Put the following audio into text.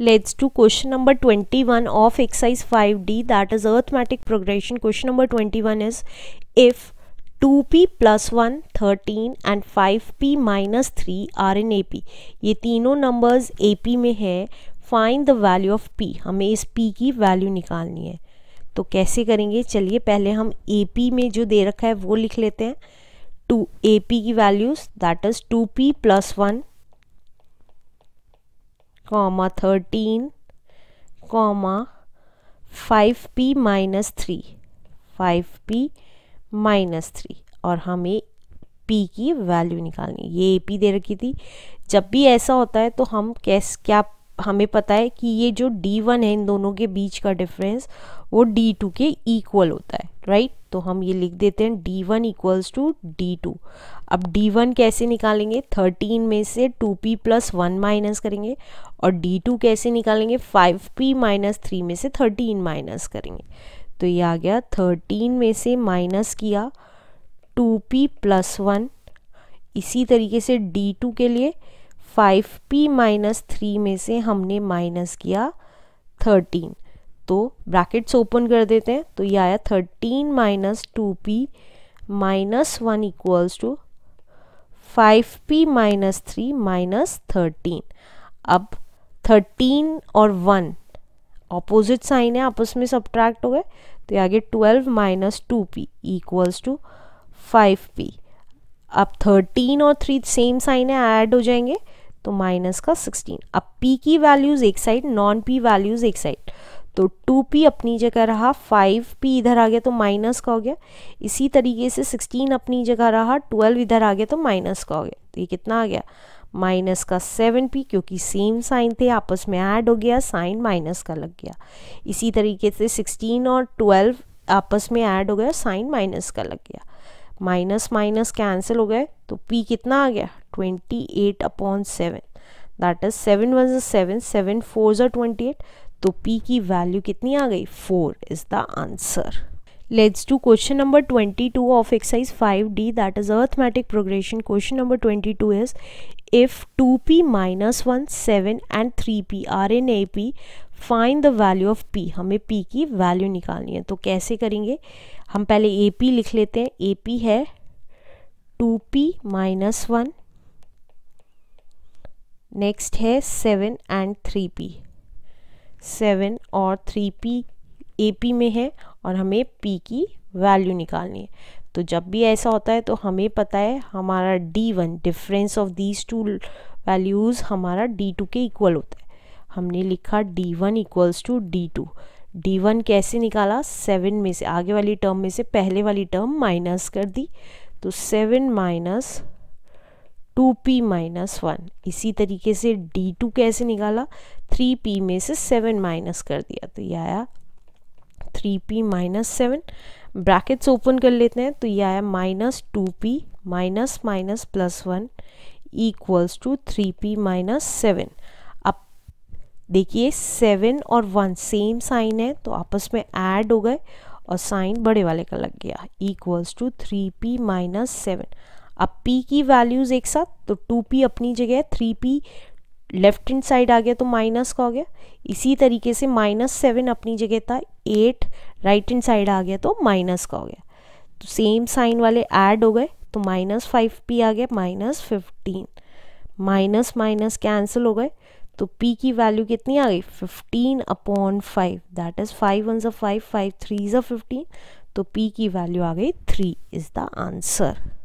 Let's to question number twenty one of number five D that is arithmetic progression question number twenty one is if two P plus one thirteen and five P minus three are in A P ये तीनों numbers A P में है find the value of P हमें इस P की value निकालनी है तो कैसे करेंगे चलिए पहले हम ए पी में जो दे रखा है वो लिख लेते हैं टू ए पी की values that is two P plus one comma thirteen comma five P minus three five P minus three और हमें पी की वैल्यू निकालनी ये ए पी दे रखी थी जब भी ऐसा होता है तो हम कैस क्या हमें पता है कि ये जो डी वन है इन दोनों के बीच का डिफरेंस वो डी टू के इक्वल होता है राइट right? तो हम ये लिख देते हैं d1 one equals to D अब d1 कैसे निकालेंगे 13 में से 2p P plus one minus करेंगे और d2 कैसे निकालेंगे 5p पी माइनस थ्री में से 13 माइनस करेंगे तो ये आ गया 13 में से माइनस किया 2p पी प्लस वन इसी तरीके से d2 के लिए 5p पी माइनस थ्री में से हमने माइनस किया थर्टीन तो ब्रैकेट्स ओपन कर देते हैं तो ये आया thirteen minus two P minus one equals to five P minus three minus thirteen अब थर्टीन और वन ऑपोजिट साइन है आपस में सब्ट्रैक्ट हो गए तो ये आगे twelve minus two P equals to five P अब थर्टीन और थ्री सेम साइन है ऐड हो जाएंगे तो माइनस का सिक्सटीन अब पी की वैल्यूज़ एक साइड नॉन पी वैल्यूज़ एक साइड तो टू पी अपनी जगह रहा फाइव पी इधर आ गया तो माइनस का हो गया इसी तरीके से सिक्सटीन अपनी जगह रहा ट्वेल्व इधर आ गया तो माइनस का हो गया तो ये कितना आ गया माइनस का सेवन पी क्योंकि सेम साइन थे आपस में ऐड हो गया साइन माइनस का लग गया इसी तरीके से सिक्सटीन और ट्वेल्व आपस में ऐड हो गया साइन माइनस का लग गया माइनस माइनस कैंसिल हो गए तो पी कितना आ गया twenty eight upon seven that is seven one जो सेवन सेवन फोर ज़ा ट्वेंटी एट तो P की वैल्यू कितनी आ गई four is the answer let's to question number 22 of exercise D that is arithmetic progression question number 22 is if two P minus one seven and three P are in A P find the value of p हमें p की value निकालनी है तो कैसे करेंगे हम पहले A P लिख लेते हैं ए पी है two P minus one next है seven and three P seven और थ्री पी ए पी में है और हमें पी की वैल्यू निकालनी है तो जब भी ऐसा होता है तो हमें पता है हमारा D one difference of these two values हमारा डी टू के इक्वल होता है हमने लिखा D one equals to D two D one कैसे निकाला सेवन में से आगे वाली टर्म में से पहले वाली टर्म माइनस कर दी तो seven minus two P minus one इसी तरीके से डी टू कैसे निकाला थ्री पी में से सेवन माइनस कर दिया तो ये आया three P minus seven brackets open कर लेते हैं तो ये आया minus two P minus minus plus one equals to three P minus seven अब देखिए सेवन और वन सेम साइन है तो आपस में ऐड हो गए और साइन बड़े वाले का लग गया equals to three P minus seven अब p की वैल्यूज़ एक साथ तो टू पी अपनी जगह है three P left hand side आ गया तो माइनस का हो गया इसी तरीके से माइनस सेवन अपनी जगह था एट राइट हैंड साइड आ गया तो माइनस का हो गया तो सेम साइन वाले ऐड हो गए तो माइनस फाइव पी आ गया minus fifteen minus minus cancel हो गए तो p की वैल्यू कितनी आ गई fifteen upon five that is five one जो फाइव फाइव थ्री जो फिफ्टीन तो p की वैल्यू आ गई थ्री इज़ द आंसर